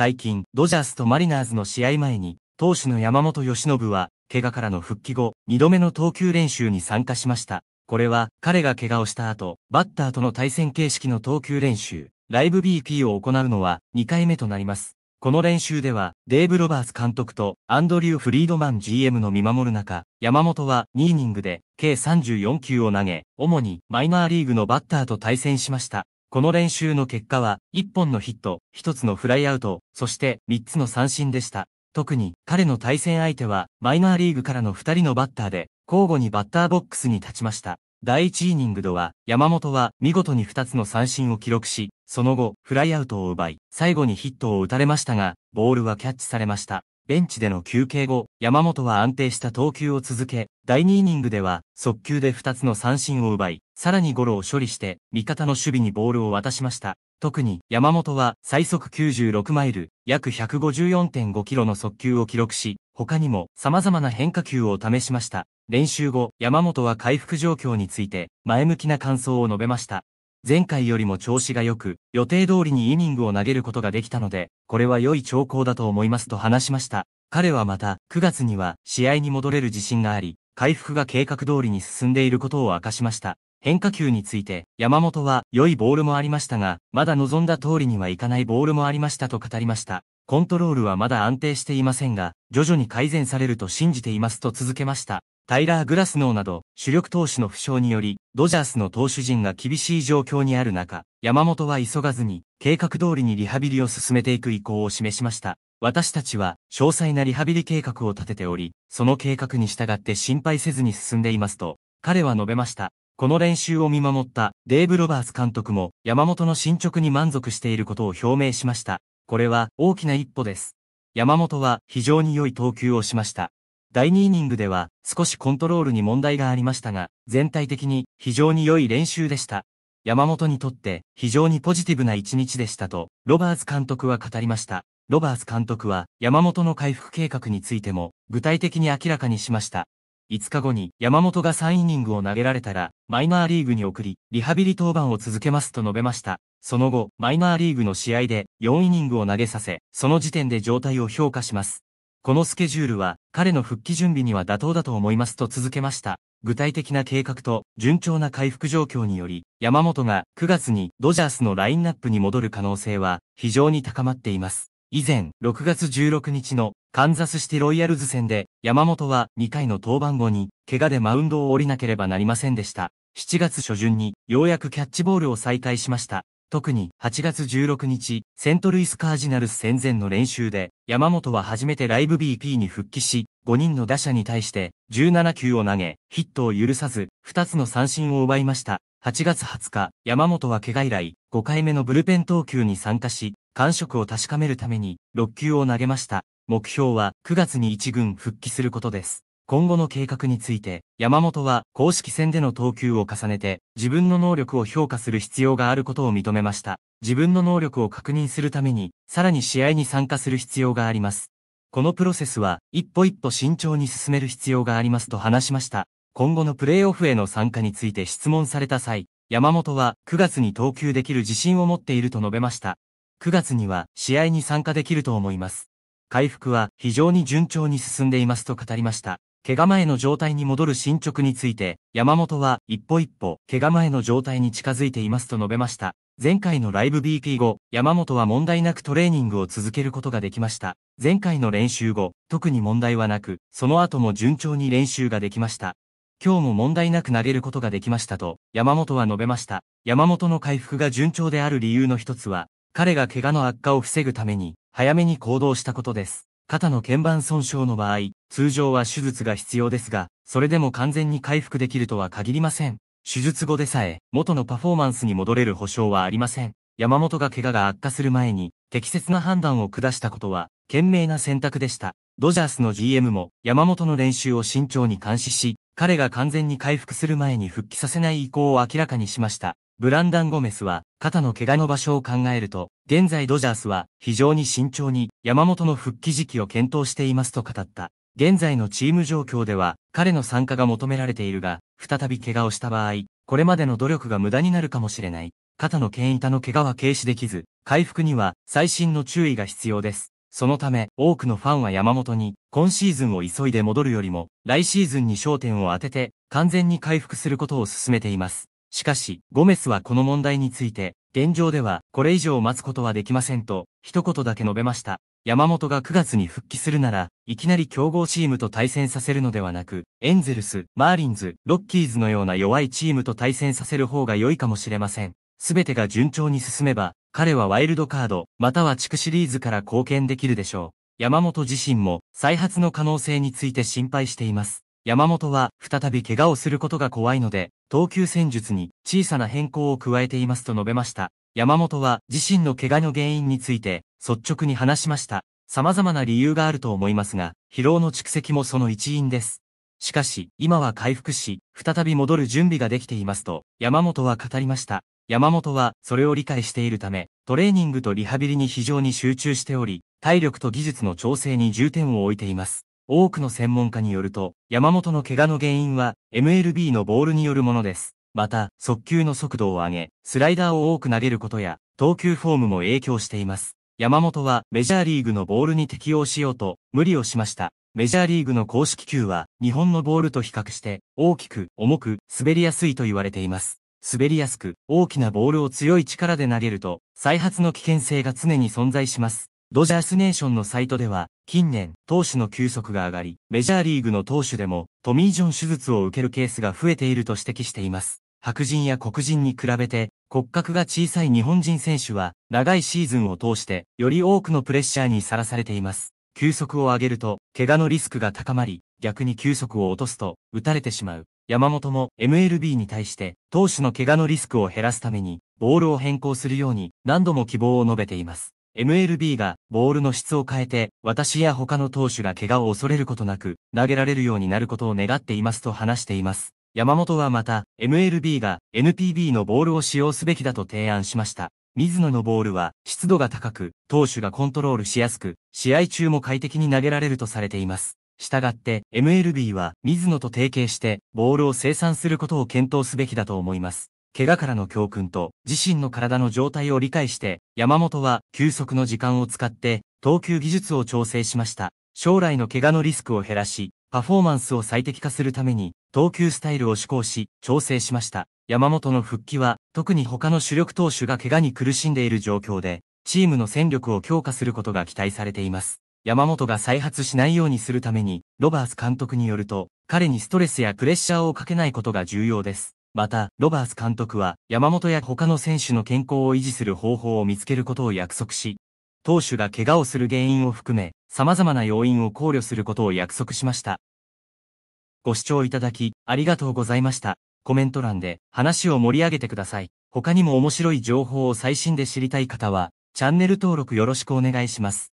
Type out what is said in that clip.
最近、ドジャースとマリナーズの試合前に、投手の山本由伸は、怪我からの復帰後、2度目の投球練習に参加しました。これは、彼が怪我をした後、バッターとの対戦形式の投球練習、ライブ BP を行うのは2回目となります。この練習では、デーブ・ロバーツ監督とアンドリュー・フリードマン GM の見守る中、山本は2イニングで計34球を投げ、主にマイナーリーグのバッターと対戦しました。この練習の結果は、1本のヒット、1つのフライアウト、そして3つの三振でした。特に彼の対戦相手は、マイナーリーグからの2人のバッターで、交互にバッターボックスに立ちました。第1イニングでは、山本は見事に2つの三振を記録し、その後、フライアウトを奪い、最後にヒットを打たれましたが、ボールはキャッチされました。ベンチでの休憩後、山本は安定した投球を続け、第2イニングでは、速球で2つの三振を奪い、さらにゴロを処理して、味方の守備にボールを渡しました。特に、山本は、最速96マイル、約154.5キロの速球を記録し、他にも、様々な変化球を試しました。練習後、山本は回復状況について、前向きな感想を述べました。前回よりも調子が良く、予定通りにイニングを投げることができたので、これは良い兆候だと思いますと話しました。彼はまた、9月には試合に戻れる自信があり、回復が計画通りに進んでいることを明かしました。変化球について、山本は良いボールもありましたが、まだ望んだ通りにはいかないボールもありましたと語りました。コントロールはまだ安定していませんが、徐々に改善されると信じていますと続けました。タイラー・グラスノーなど主力投手の負傷により、ドジャースの投手陣が厳しい状況にある中、山本は急がずに、計画通りにリハビリを進めていく意向を示しました。私たちは、詳細なリハビリ計画を立てており、その計画に従って心配せずに進んでいますと、彼は述べました。この練習を見守ったデーブ・ロバーツ監督も山本の進捗に満足していることを表明しました。これは大きな一歩です。山本は非常に良い投球をしました。第2イニングでは少しコントロールに問題がありましたが、全体的に非常に良い練習でした。山本にとって非常にポジティブな一日でしたと、ロバーズ監督は語りました。ロバーズ監督は山本の回復計画についても具体的に明らかにしました。5日後に山本が3イニングを投げられたら、マイナーリーグに送り、リハビリ登板を続けますと述べました。その後、マイナーリーグの試合で4イニングを投げさせ、その時点で状態を評価します。このスケジュールは彼の復帰準備には妥当だと思いますと続けました。具体的な計画と順調な回復状況により、山本が9月にドジャースのラインナップに戻る可能性は非常に高まっています。以前、6月16日のカンザスシティロイヤルズ戦で山本は2回の登板後に怪我でマウンドを降りなければなりませんでした。7月初旬にようやくキャッチボールを再開しました。特に8月16日、セントルイスカージナルス戦前の練習で、山本は初めてライブ BP に復帰し、5人の打者に対して17球を投げ、ヒットを許さず、2つの三振を奪いました。8月20日、山本は怪我以来、5回目のブルペン投球に参加し、感触を確かめるために6球を投げました。目標は9月に1軍復帰することです。今後の計画について、山本は公式戦での投球を重ねて、自分の能力を評価する必要があることを認めました。自分の能力を確認するために、さらに試合に参加する必要があります。このプロセスは、一歩一歩慎重に進める必要がありますと話しました。今後のプレイオフへの参加について質問された際、山本は9月に投球できる自信を持っていると述べました。9月には試合に参加できると思います。回復は非常に順調に進んでいますと語りました。怪我前の状態に戻る進捗について、山本は一歩一歩、怪我前の状態に近づいていますと述べました。前回のライブ BP 後、山本は問題なくトレーニングを続けることができました。前回の練習後、特に問題はなく、その後も順調に練習ができました。今日も問題なく投げることができましたと、山本は述べました。山本の回復が順調である理由の一つは、彼が怪我の悪化を防ぐために、早めに行動したことです。肩の鍵盤損傷の場合、通常は手術が必要ですが、それでも完全に回復できるとは限りません。手術後でさえ、元のパフォーマンスに戻れる保証はありません。山本が怪我が悪化する前に、適切な判断を下したことは、賢明な選択でした。ドジャースの GM も、山本の練習を慎重に監視し、彼が完全に回復する前に復帰させない意向を明らかにしました。ブランダン・ゴメスは、肩の怪我の場所を考えると、現在ドジャースは非常に慎重に山本の復帰時期を検討していますと語った。現在のチーム状況では彼の参加が求められているが、再び怪我をした場合、これまでの努力が無駄になるかもしれない。肩の剣板の怪我は軽視できず、回復には最新の注意が必要です。そのため、多くのファンは山本に、今シーズンを急いで戻るよりも、来シーズンに焦点を当てて、完全に回復することを勧めています。しかし、ゴメスはこの問題について、現状ではこれ以上待つことはできませんと、一言だけ述べました。山本が9月に復帰するなら、いきなり強豪チームと対戦させるのではなく、エンゼルス、マーリンズ、ロッキーズのような弱いチームと対戦させる方が良いかもしれません。すべてが順調に進めば、彼はワイルドカード、または地区シリーズから貢献できるでしょう。山本自身も再発の可能性について心配しています。山本は再び怪我をすることが怖いので、投球戦術に小さな変更を加えていますと述べました。山本は自身の怪我の原因について率直に話しました。様々な理由があると思いますが、疲労の蓄積もその一因です。しかし、今は回復し、再び戻る準備ができていますと、山本は語りました。山本は、それを理解しているため、トレーニングとリハビリに非常に集中しており、体力と技術の調整に重点を置いています。多くの専門家によると、山本の怪我の原因は MLB のボールによるものです。また、速球の速度を上げ、スライダーを多く投げることや、投球フォームも影響しています。山本はメジャーリーグのボールに適応しようと無理をしました。メジャーリーグの公式球は日本のボールと比較して大きく重く滑りやすいと言われています。滑りやすく大きなボールを強い力で投げると再発の危険性が常に存在します。ドジャースネーションのサイトでは、近年、投手の休息が上がり、メジャーリーグの投手でも、トミー・ジョン手術を受けるケースが増えていると指摘しています。白人や黒人に比べて、骨格が小さい日本人選手は、長いシーズンを通して、より多くのプレッシャーにさらされています。休息を上げると、怪我のリスクが高まり、逆に休息を落とすと、打たれてしまう。山本も MLB に対して、投手の怪我のリスクを減らすために、ボールを変更するように、何度も希望を述べています。MLB がボールの質を変えて、私や他の投手が怪我を恐れることなく、投げられるようになることを願っていますと話しています。山本はまた、MLB が NPB のボールを使用すべきだと提案しました。水野のボールは湿度が高く、投手がコントロールしやすく、試合中も快適に投げられるとされています。したがって、MLB は水野と提携して、ボールを生産することを検討すべきだと思います。怪我からの教訓と自身の体の状態を理解して、山本は休息の時間を使って投球技術を調整しました。将来の怪我のリスクを減らし、パフォーマンスを最適化するために、投球スタイルを試行し、調整しました。山本の復帰は、特に他の主力投手が怪我に苦しんでいる状況で、チームの戦力を強化することが期待されています。山本が再発しないようにするために、ロバース監督によると、彼にストレスやプレッシャーをかけないことが重要です。また、ロバース監督は、山本や他の選手の健康を維持する方法を見つけることを約束し、投手が怪我をする原因を含め、様々な要因を考慮することを約束しました。ご視聴いただき、ありがとうございました。コメント欄で話を盛り上げてください。他にも面白い情報を最新で知りたい方は、チャンネル登録よろしくお願いします。